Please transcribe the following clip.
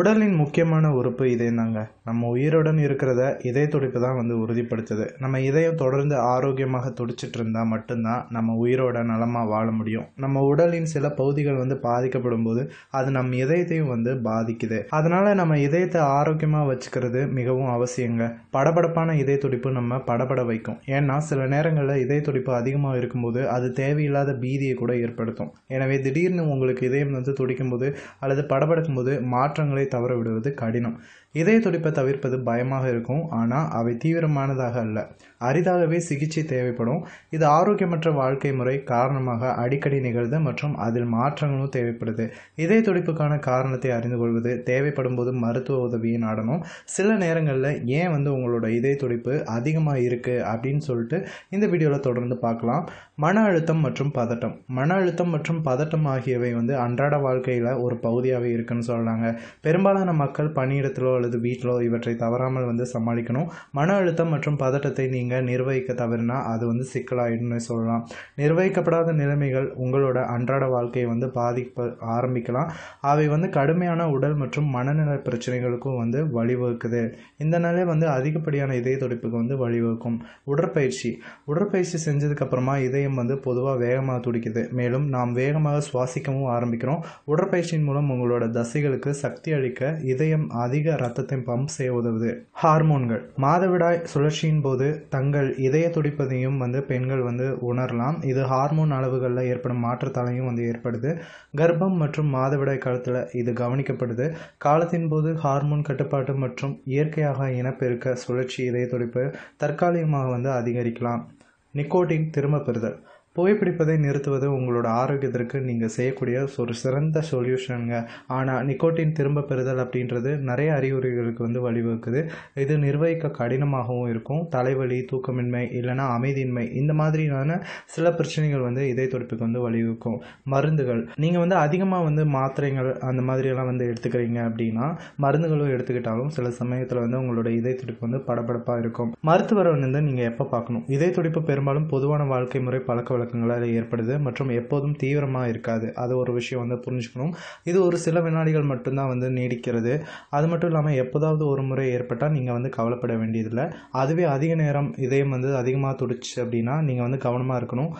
உடலின் முக்கியமான உறுப்பு இதயந்தாங்க நம்ம உயிருடன் இருக்கிறத இதய துடிப்பு தான் வந்து உறுதிப்படுத்துது நம்ம இதயம் தொடர்ந்து ஆரோக்கியமாக துடிச்சிட்டு இருந்தால் மட்டும்தான் நம்ம உயிரோட நலமாக வாழ முடியும் நம்ம உடலின் சில பகுதிகள் வந்து பாதிக்கப்படும் போது அது நம் இதயத்தையும் வந்து பாதிக்குது அதனால் நம்ம இதயத்தை ஆரோக்கியமாக வச்சுக்கிறது மிகவும் அவசியங்க படபடப்பான இதய துடிப்பு நம்ம படபட வைக்கும் ஏன்னா சில நேரங்களில் இதய துடிப்பு அதிகமாக இருக்கும்போது அது தேவையில்லாத பீதியை கூட ஏற்படுத்தும் எனவே திடீர்னு உங்களுக்கு இதயம் வந்து துடிக்கும் போது அல்லது படபடக்கும் போது மாற்றங்களை முறை தவற விடுவது கடினம் இதய துடிப்பை தவிர்ப்பது பயமாக இருக்கும் ஆனால் அவை தீவிரமானதாக அல்ல அரிதாகவே சிகிச்சை தேவைப்படும் இது ஆரோக்கியமற்ற வாழ்க்கை முறை காரணமாக அடிக்கடி நிகழ்து மற்றும் அதில் மாற்றங்களும் தேவைப்படுது இதய துடிப்புக்கான காரணத்தை அறிந்து கொள்வது தேவைப்படும் போது மருத்துவ உதவியை நாடணும் சில நேரங்களில் ஏன் வந்து உங்களோட இதய துடிப்பு அதிகமாக இருக்குது அப்படின்னு சொல்லிட்டு இந்த வீடியோவில் தொடர்ந்து பார்க்கலாம் மன அழுத்தம் மற்றும் பதட்டம் மன அழுத்தம் மற்றும் பதட்டம் ஆகியவை வந்து அன்றாட வாழ்க்கையில் ஒரு பகுதியாகவே இருக்குன்னு சொல்கிறாங்க பெரும்பாலான மக்கள் பணியிடத்திலோ அல்லது வீட்டிலோ இவற்றை தவறாமல் வந்து சமாளிக்கணும் மன அழுத்தம் மற்றும் பதட்டத்தை நீங்கள் நீங்கள் நிர்வகிக்க தவறுனா அது வந்து சிக்கலாயிடும்னு சொல்லலாம் நிர்வகிக்கப்படாத நிலைமைகள் உங்களோட அன்றாட வாழ்க்கையை வந்து பாதிப்ப ஆரம்பிக்கலாம் அவை வந்து கடுமையான உடல் மற்றும் மனநல பிரச்சனைகளுக்கும் வந்து வழிவகுக்குது இந்த நிலை வந்து அதிகப்படியான இதய துடிப்புக்கு வந்து வழிவகுக்கும் உடற்பயிற்சி உடற்பயிற்சி செஞ்சதுக்கு அப்புறமா இதயம் வந்து பொதுவாக வேகமாக துடிக்குது மேலும் நாம் வேகமாக சுவாசிக்கவும் ஆரம்பிக்கிறோம் உடற்பயிற்சியின் மூலம் உங்களோட தசைகளுக்கு சக்தி அளிக்க இதயம் அதிக ரத்தத்தை பம்ப் செய்ய உதவுது ஹார்மோன்கள் மாதவிடாய் சுழற்சியின் போது தங்க தங்கள் இதய துடிப்பதையும் வந்து பெண்கள் வந்து உணரலாம் இது ஹார்மோன் அளவுகளில் ஏற்படும் மாற்றத்தாலையும் வந்து ஏற்படுது கர்ப்பம் மற்றும் மாதவிடாய் காலத்தில் இது கவனிக்கப்படுது காலத்தின் போது ஹார்மோன் கட்டுப்பாடு மற்றும் இயற்கையாக இனப்பெருக்க சுழற்சி இதய துடிப்பு தற்காலிகமாக வந்து அதிகரிக்கலாம் நிக்கோட்டின் திரும்ப பெறுதல் புகைப்பிடிப்பதை நிறுத்துவது உங்களோட ஆரோக்கியத்திற்கு நீங்கள் செய்யக்கூடிய ஒரு சிறந்த சொல்யூஷனுங்க ஆனால் நிக்கோட்டின் திரும்ப பெறுதல் அப்படின்றது நிறைய அறிகுறிகளுக்கு வந்து வழிவகுக்குது இது நிர்வகிக்க கடினமாகவும் இருக்கும் தலைவலி தூக்கமின்மை இல்லைனா அமைதியின்மை இந்த மாதிரியான சில பிரச்சனைகள் வந்து இதய துடிப்புக்கு வந்து வழிவகுக்கும் மருந்துகள் நீங்கள் வந்து அதிகமாக வந்து மாத்திரைகள் அந்த மாதிரியெல்லாம் வந்து எடுத்துக்கிறீங்க அப்படின்னா மருந்துகளும் எடுத்துக்கிட்டாலும் சில சமயத்தில் வந்து உங்களோட இதய துடிப்பு வந்து படபடப்பாக இருக்கும் மருத்துவரை வந்து நீங்கள் எப்போ பார்க்கணும் இதய துடிப்பு பெரும்பாலும் பொதுவான வாழ்க்கை முறை பழக்க பழக்கங்களால் ஏற்படுது மற்றும் எப்போதும் தீவிரமாக இருக்காது அது ஒரு விஷயம் வந்து புரிஞ்சுக்கணும் இது ஒரு சில வினாடிகள் மட்டும்தான் வந்து நீடிக்கிறது அது மட்டும் இல்லாமல் எப்போதாவது ஒரு முறை ஏற்பட்டால் நீங்கள் வந்து கவலைப்பட வேண்டியதில்லை அதுவே அதிக நேரம் இதயம் வந்து அதிகமாக துடிச்சு அப்படின்னா நீங்கள் வந்து கவனமாக இருக்கணும்